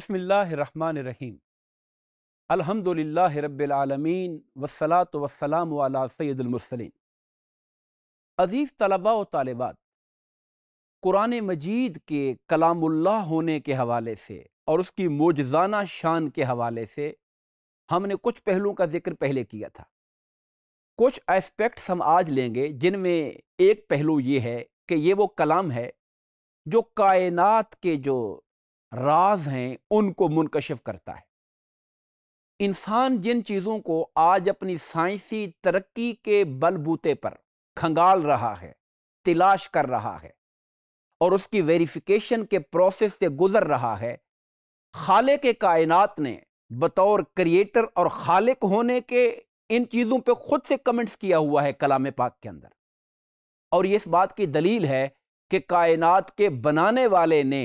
बसमीम अलहमदिल्ला रबालमीन वसलात वसलाम वाला सैदुलमरसलिन अज़ीज़ तलबा व तालबात कुरान मजीद के कलामुल्ला होने के हवाले से और उसकी मोजाना शान के हवाले से हमने कुछ पहलुओं का जिक्र पहले किया था कुछ एस्पेक्ट्स हम आज लेंगे जिनमें एक पहलू ये है कि ये वो कलाम है जो कायनात के जो राज हैं उनको मुनकशिफ करता है इंसान जिन चीज़ों को आज अपनी साइंसी तरक्की के बलबूते पर खंगाल रहा है तलाश कर रहा है और उसकी वेरिफिकेशन के प्रोसेस से गुजर रहा है खाले के कायनात ने बतौर क्रिएटर और खालिक होने के इन चीज़ों पे खुद से कमेंट्स किया हुआ है कलाम पाक के अंदर और ये इस बात की दलील है कि कायनात के बनाने वाले ने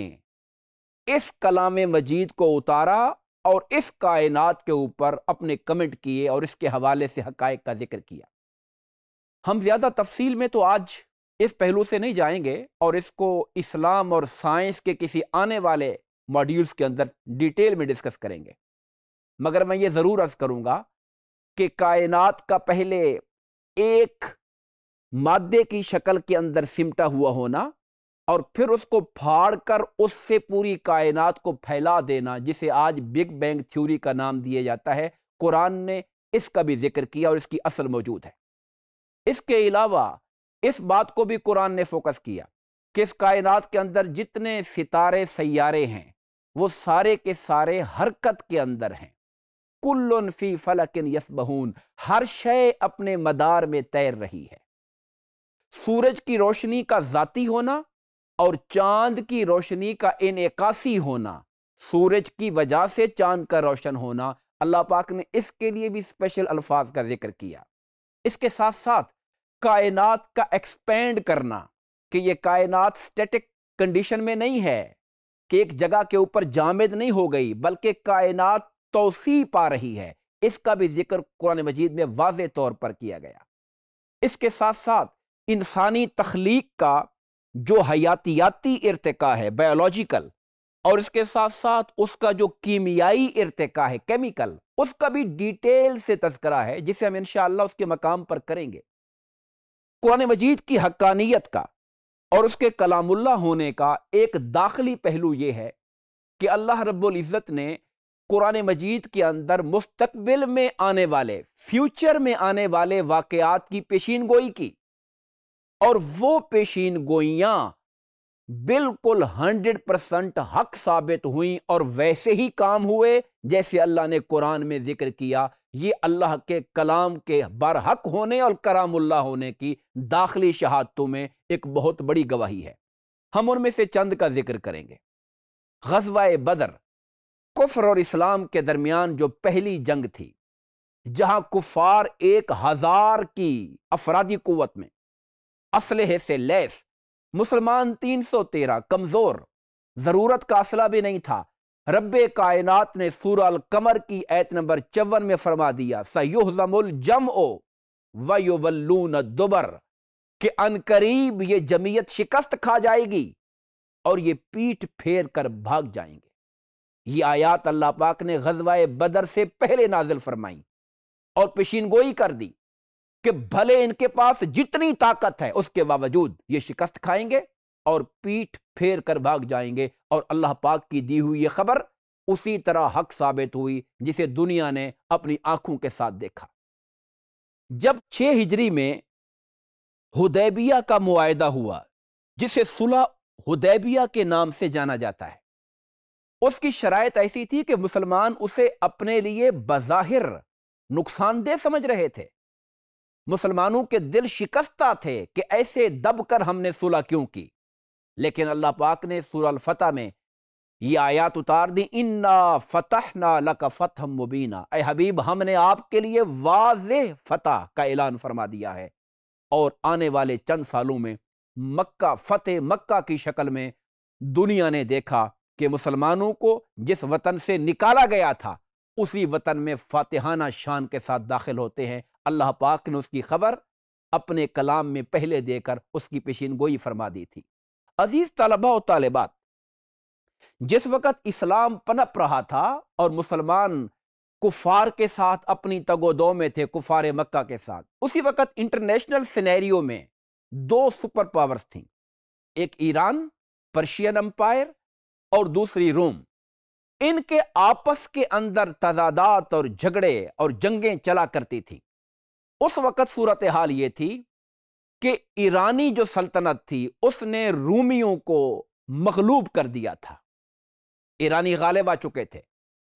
इस कलाम मजीद को उतारा और इस कायनात के ऊपर अपने कमेंट किए और इसके हवाले से हक का जिक्र किया हम ज़्यादा तफसील में तो आज इस पहलू से नहीं जाएंगे और इसको इस्लाम और साइंस के किसी आने वाले मॉड्यूल्स के अंदर डिटेल में डिस्कस करेंगे मगर मैं ये ज़रूर अर्ज़ करूँगा कि कायनात का पहले एक मादे की शक्ल के अंदर सिमटा हुआ होना और फिर उसको फाड़कर उससे पूरी कायनात को फैला देना जिसे आज बिग बैंग थ्योरी का नाम दिया जाता है कुरान ने इसका भी जिक्र किया और इसकी असल मौजूद है इसके अलावा इस बात को भी कुरान ने फोकस किया कि इस कायनात के अंदर जितने सितारे सैारे हैं वो सारे के सारे हरकत के अंदर हैं कुल्लफी फी फलकिन यसबहून हर शय अपने मदार में तैर रही है सूरज की रोशनी का जाती होना और चांद की रोशनी का इनकासी होना सूरज की वजह से चांद का रोशन होना अल्लाह पाक ने इसके लिए भी स्पेशल अल्फाज का जिक्र किया इसके साथ साथ कायनात का एक्सपेंड करना कि ये कायनात स्टैटिक कंडीशन में नहीं है कि एक जगह के ऊपर जामद नहीं हो गई बल्कि कायनात तोसी पा रही है इसका भी जिक्र कुरान मजीद में वाज तौर पर किया गया इसके साथ साथ इंसानी तख्लीक का जो हयातियाती इरतका है बायोलॉजिकल और इसके साथ साथ उसका जो कीमियाई इरतका है केमिकल उसका भी डिटेल से तस्करा है जिसे हम इनशाला उसके मकाम पर करेंगे कुरान मजीद की हक्कानियत का और उसके कलामुल्ला होने का एक दाखिली पहलू यह है कि अल्लाह रब्ज़त ने कुरान मजीद के अंदर मुस्तबिल में आने वाले फ्यूचर में आने वाले वाकयात की पेशीन गोई की और वो पेशीन गोइयाँ बिल्कुल हंड्रेड परसेंट हक साबित हुई और वैसे ही काम हुए जैसे अल्लाह ने कुरान में जिक्र किया ये अल्लाह के कलाम के बरहक होने और करामुल्ला होने की दाखिली शहादतों में एक बहुत बड़ी गवाही है हम उनमें से चंद का जिक्र करेंगे गजवा बदर कुफर और इस्लाम के दरमियान जो पहली जंग थी जहां कुफार एक हजार की अफराधी कुत में असलहे से लैस मुसलमान तीन सौ तेरह कमज़ोर ज़रूरत का असला भी नहीं था रब कायनात ने अल कमर की ऐत नंबर चौवन में फरमा दिया सयुहमल जम ओ वयुवल्लून दुबर के अनकरीब ये जमीयत शिकस्त खा जाएगी और ये पीठ फेर कर भाग जाएंगे ये आयात अल्लाह पाक ने गजवाए बदर से पहले नाजिल फरमाई और पेशीनगोई कर दी कि भले इनके पास जितनी ताकत है उसके बावजूद ये शिकस्त खाएंगे और पीठ फेर कर भाग जाएंगे और अल्लाह पाक की दी हुई ये खबर उसी तरह हक साबित हुई जिसे दुनिया ने अपनी आंखों के साथ देखा जब छह हिजरी में हुदैबिया का मुआयदा हुआ जिसे सुलह हुदैबिया के नाम से जाना जाता है उसकी शराय ऐसी थी कि मुसलमान उसे अपने लिए बज़ाहिर नुकसानदेह समझ रहे थे मुसलमानों के दिल शिकस्ता थे कि ऐसे दब कर हमने सुलह क्यों की लेकिन अल्लाह पाक ने सूरह फ़तह में ये आयात उतार दी इन्ना फ़तह ना लक फ़तह मुबीना ए हबीब हमने आपके लिए वाज फ़तह का ऐलान फरमा दिया है और आने वाले चंद सालों में मक्का फ़तेह मक्का की शक्ल में दुनिया ने देखा कि मुसलमानों को जिस वतन से निकाला गया था उसी वतन में फातहाना शान के साथ दाखिल होते हैं अल्लाह पाक ने उसकी खबर अपने कलाम में पहले देकर उसकी पेशीन गोई फरमा दी थी अजीज़ तलबा और तालिबात जिस वक़्त इस्लाम पनप रहा था और मुसलमान कुफार के साथ अपनी तगोदो में थे कुफार मक्का के साथ उसी वक़्त इंटरनेशनल सिनेरियो में दो सुपर पावर्स थीं एक ईरान पर्शियन अंपायर और दूसरी रोम इनके आपस के अंदर तजादात और झगड़े और जंगें चला करती थी उस वक़्त सूरत हाल ये थी कि ईरानी जो सल्तनत थी उसने रूमियों को मखलूब कर दिया था ईरानी गालिब आ चुके थे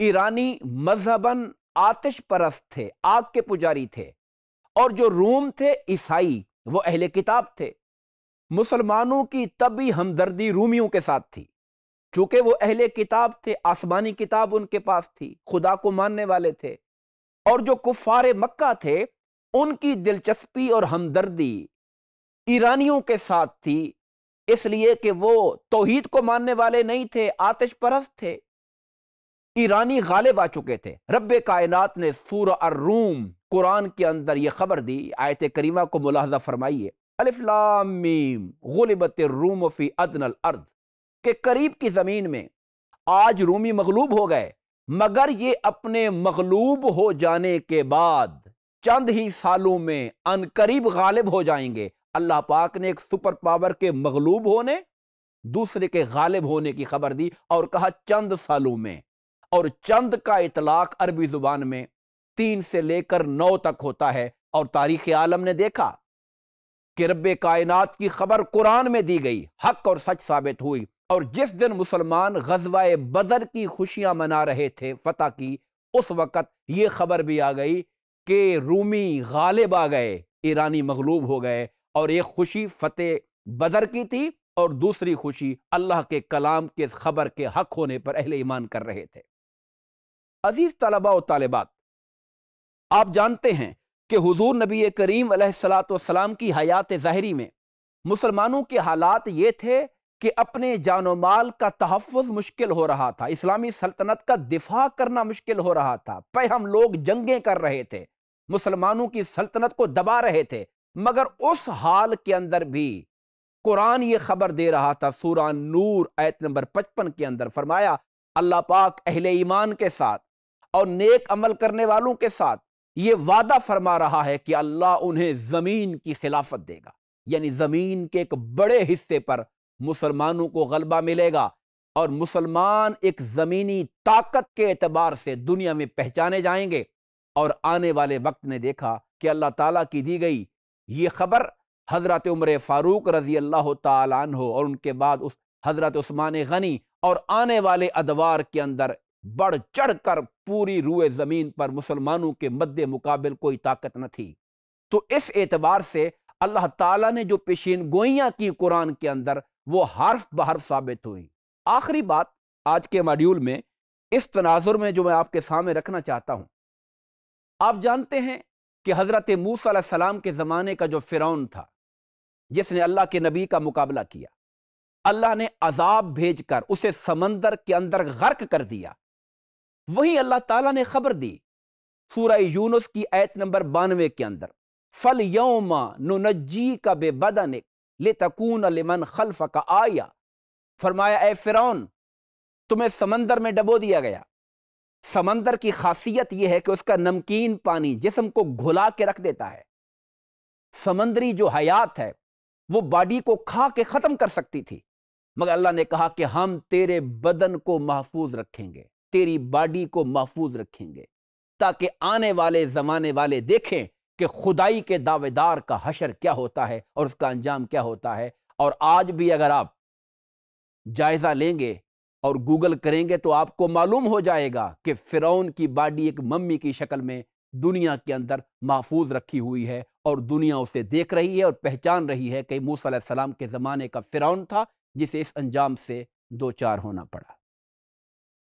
ईरानी मजहबन आतिश परस्त थे आग के पुजारी थे और जो रूम थे ईसाई वो अहले किताब थे मुसलमानों की तभी हमदर्दी रूमियों के साथ थी चूंकि वो अहले किताब थे आसमानी किताब उनके पास थी खुदा को मानने वाले थे और जो कुफारे मक्का थे उनकी दिलचस्पी और हमदर्दी ईरानियों के साथ थी इसलिए कि वो तोहीद को मानने वाले नहीं थे आतिश परस्त थे ईरानी गालिब आ चुके थे रब कायनात ने सूर अर्रूम कुरान के अंदर यह खबर दी आयत करीमा को मुलाजा फरमाइए अलिफ्लामीम गुलबत रूम फी अदनल अर्द के करीब की ज़मीन में आज रूमी मगलूब हो गए मगर ये अपने मगलूब हो जाने के बाद चंद ही सालों में अनकरीब गालिब हो जाएंगे अल्लाह पाक ने एक सुपर पावर के मगलूब होने दूसरे के गालिब होने की खबर दी और कहा चंद सालों में और चंद का इतलाक अरबी जुबान में तीन से लेकर नौ तक होता है और तारीख आलम ने देखा कि रब कायनात की खबर कुरान में दी गई हक और सच साबित हुई और जिस दिन मुसलमान गजवाए बदर की खुशियां मना रहे थे फतेह की उस वक़्त यह खबर भी आ गई कि रूमी गालिब आ गए ईरानी मगलूब हो गए और एक खुशी फतेह बदर की थी और दूसरी खुशी अल्लाह के कलाम के खबर के हक होने पर अहले ईमान कर रहे थे अजीज तलबा और तालिबात आप जानते हैं कि हुजूर नबी करीम सलाम की हयात जहरी में मुसलमानों के हालात ये थे कि अपने जान माल का तहफ़ मुश्किल हो रहा था इस्लामी सल्तनत का दिफा करना मुश्किल हो रहा था पे हम लोग जंगें कर रहे थे मुसलमानों की सल्तनत को दबा रहे थे मगर उस हाल के अंदर भी कुरान ये खबर दे रहा था सूरा नूर आयत नंबर पचपन के अंदर फरमाया अल्लाह पाक अहले ईमान के साथ और नेक अमल करने वालों के साथ ये वादा फरमा रहा है कि अल्लाह उन्हें ज़मीन की खिलाफत देगा यानी ज़मीन के एक बड़े हिस्से पर मुसलमानों को गलबा मिलेगा और मुसलमान एक ज़मीनी ताकत के एतबार से दुनिया में पहचाने जाएंगे और आने वाले वक्त ने देखा कि अल्लाह ताला की दी गई ये खबर हज़रत उम्र फ़ारूक रज़ी अल्लाह तन हो और उनके बाद उस हज़रत उस्मान गनी और आने वाले अदवार के अंदर बढ़ चढ़ कर पूरी रुए ज़मीन पर मुसलमानों के मद्द मुकाबल कोई ताकत न थी तो इस एतबार से अल्लाह ताला ने जो पेशीन गोइयाँ की कुरान के अंदर वो हर्फ बहर्फ साबित हुई आखिरी बात आज के मॉड्यूल में इस तनाजुर में जो मैं आपके सामने रखना चाहता हूं आप जानते हैं कि हज़रत मूसा सलाम के ज़माने का जो फ़िरौन था जिसने अल्लाह के नबी का मुकाबला किया अल्लाह ने अजाब भेजकर उसे समंदर के अंदर गर्क कर दिया वहीं अल्लाह ताला ने खबर दी सूरह यूनुस की आयत नंबर बानवे के अंदर फल यौमा नुनजी का बेबदनिक ले तकून लिमन खलफ का आया फरमाया ए फ़िरौन तुम्हें समंदर में डबो दिया गया समंदर की खासियत यह है कि उसका नमकीन पानी जिसम को घुला के रख देता है समंदरी जो हयात है वो बॉडी को खा के ख़त्म कर सकती थी मगर अल्लाह ने कहा कि हम तेरे बदन को महफूज रखेंगे तेरी बॉडी को महफूज रखेंगे ताकि आने वाले ज़माने वाले देखें कि खुदाई के दावेदार का हशर क्या होता है और उसका अंजाम क्या होता है और आज भी अगर आप जायज़ा लेंगे और गूगल करेंगे तो आपको मालूम हो जाएगा कि फ़िरौन की बाडी एक मम्मी की शक्ल में दुनिया के अंदर महफूज रखी हुई है और दुनिया उसे देख रही है और पहचान रही है कि मूसा के ज़माने का फ़िरौन था जिसे इस अंजाम से दो चार होना पड़ा